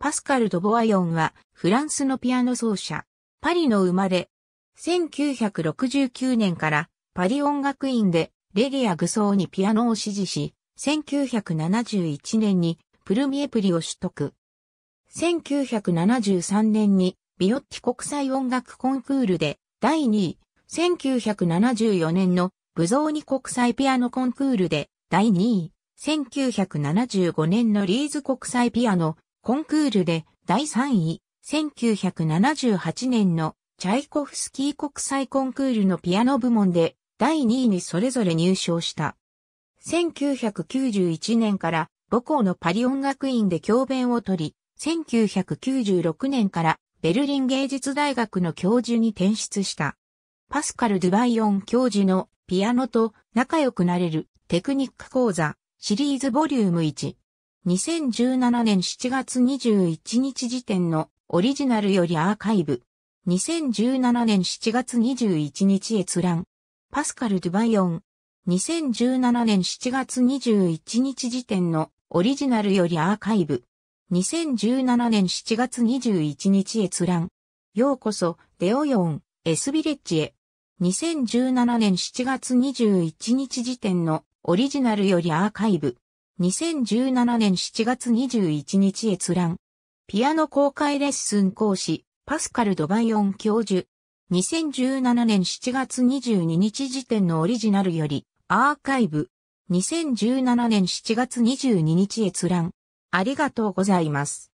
パスカル・ド・ボアヨンは、フランスのピアノ奏者、パリの生まれ、1969年からパリ音楽院でレリア・グソーにピアノを支持し、1971年にプルミエプリを取得。1973年にビオッティ国際音楽コンクールで第2位、1974年のブゾーニ国際ピアノコンクールで第2位、1975年のリーズ国際ピアノコンクールで第3位、1978年のチャイコフスキー国際コンクールのピアノ部門で第2位にそれぞれ入賞した。1991年から母校のパリ音楽院で教鞭を取り、1996年からベルリン芸術大学の教授に転出した。パスカル・ドゥバイオン教授のピアノと仲良くなれるテクニック講座シリーズボリューム1 2017年7月21日時点のオリジナルよりアーカイブ。2017年7月21日閲覧。パスカル・ドゥバイオン。2017年7月21日時点のオリジナルよりアーカイブ。2017年7月21日閲覧。ようこそ、デオヨン、スビレッジへ。2017年7月21日時点のオリジナルよりアーカイブ。2017年7月21日閲覧。ピアノ公開レッスン講師、パスカル・ドバイオン教授。2017年7月22日時点のオリジナルより、アーカイブ。2017年7月22日閲覧。ありがとうございます。